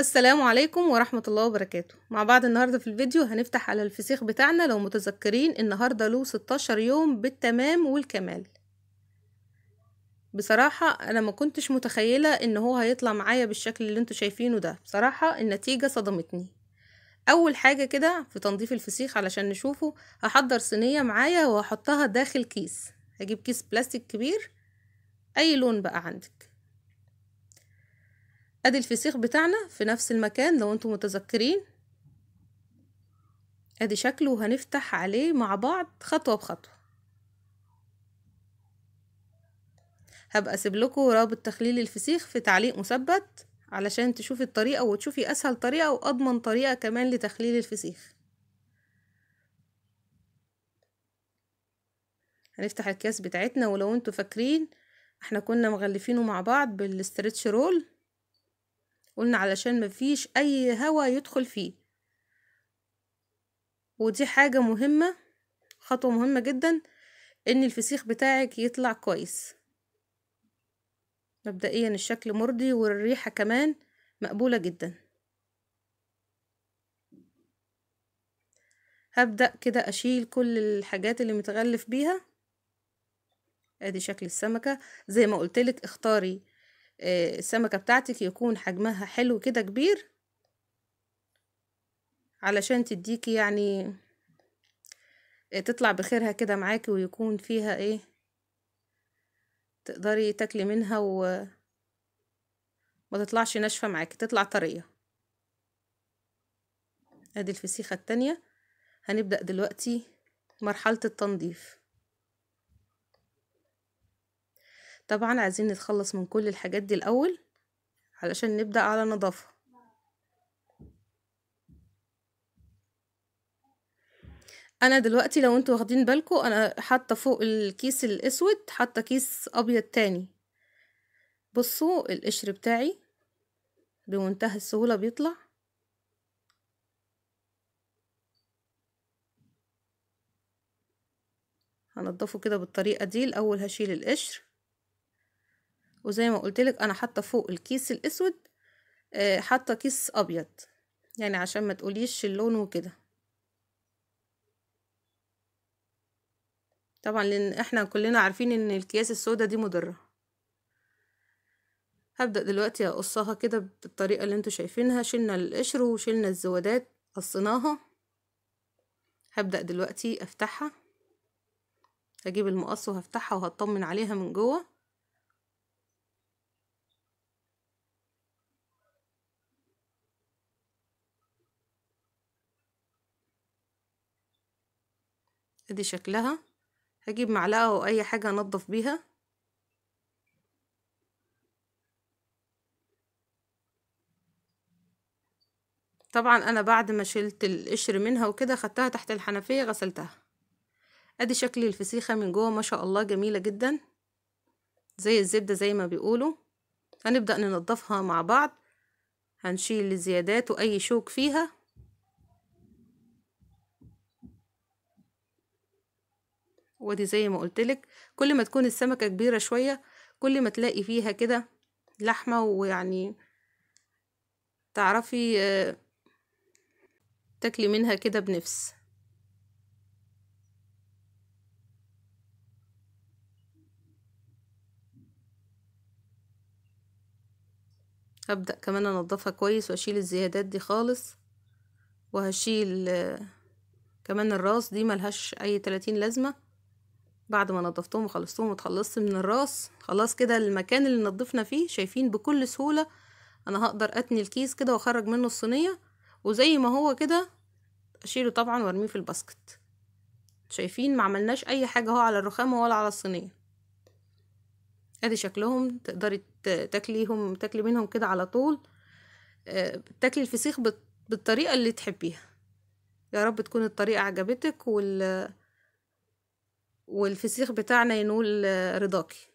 السلام عليكم ورحمة الله وبركاته مع بعض النهاردة في الفيديو هنفتح على الفسيخ بتاعنا لو متذكرين النهاردة له 16 يوم بالتمام والكمال بصراحة أنا ما كنتش متخيلة إن هو هيطلع معايا بالشكل اللي انتوا شايفينه ده بصراحة النتيجة صدمتني أول حاجة كده في تنظيف الفسيخ علشان نشوفه هحضر صينية معايا وهحطها داخل كيس هجيب كيس بلاستيك كبير أي لون بقى عندك ادي الفسيخ بتاعنا في نفس المكان لو انتم متذكرين ادي شكله وهنفتح عليه مع بعض خطوة بخطوة هبقى اسيب لكم رابط تخليل الفسيخ في تعليق مثبت علشان تشوفي الطريقة وتشوفي اسهل طريقة واضمن طريقة كمان لتخليل الفسيخ هنفتح الكيس بتاعتنا ولو انتوا فاكرين احنا كنا مغلفينه مع بعض بالاسترتش رول قلنا علشان مفيش أي هوا يدخل فيه ودي حاجة مهمة خطوة مهمة جدا إن الفسيخ بتاعك يطلع كويس مبدئيا الشكل مرضي والريحة كمان مقبولة جدا هبدأ كده أشيل كل الحاجات اللي متغلف بيها ادي شكل السمكة زي ما قلتلك اختاري آه، السمكة بتاعتك يكون حجمها حلو كده كبير علشان تديكي يعني آه، تطلع بخيرها كده معاكي ويكون فيها ايه تقدري تاكلي منها و ما تطلعش ناشفه معاكي تطلع طريه ادي الفسيخه التانية هنبدا دلوقتي مرحله التنظيف طبعا عايزين نتخلص من كل الحاجات دي الاول علشان نبدأ على نظافة انا دلوقتي لو انتوا واخدين بالكم انا حاطه فوق الكيس الاسود حاطه كيس ابيض تاني بصوا القشر بتاعي بمنتهى السهوله بيطلع هنضفه كده بالطريقه دي الاول هشيل القشر وزي ما قلتلك انا حاطه فوق الكيس الاسود آه، حاطه كيس ابيض يعني عشان ما تقوليش اللون وكده طبعا لان احنا كلنا عارفين ان الكياس السوداء دي مضره هبدا دلوقتي اقصها كده بالطريقه اللي انتوا شايفينها شلنا القشر وشلنا الزوادات قصيناها هبدا دلوقتي افتحها هجيب المقص وهفتحها وهطمن عليها من جوه ادي شكلها هجيب معلقة او اي حاجة انضف بيها طبعا انا بعد ما شلت القشر منها وكده خدتها تحت الحنفية غسلتها ادي شكل الفسيخة من جوه ما شاء الله جميلة جدا زي الزبدة زي ما بيقولوا هنبدأ ننضفها مع بعض هنشيل الزيادات واي شوك فيها ودي زي ما قلتلك كل ما تكون السمكة كبيرة شوية كل ما تلاقي فيها كده لحمة ويعني تعرفي آه، تاكلي منها كده بنفس هبدأ كمان انضفها كويس واشيل الزيادات دي خالص وهشيل آه، كمان الراس دي ملهاش اي تلاتين لازمة بعد ما نضفتهم وخلصتهم وتخلصت من الراس خلاص كده المكان اللي نضفنا فيه شايفين بكل سهولة انا هقدر اتني الكيس كده واخرج منه الصينية وزي ما هو كده اشيله طبعا وارميه في الباسكت شايفين ما عملناش اي حاجة اهو على الرخامة ولا على الصينية ادي شكلهم تقدري تاكليهم تاكلي منهم كده على طول آه، تاكلي الفسيخ بالطريقة اللي تحبيها يا رب تكون الطريقة عجبتك وال والفسيخ بتاعنا ينول رضاكي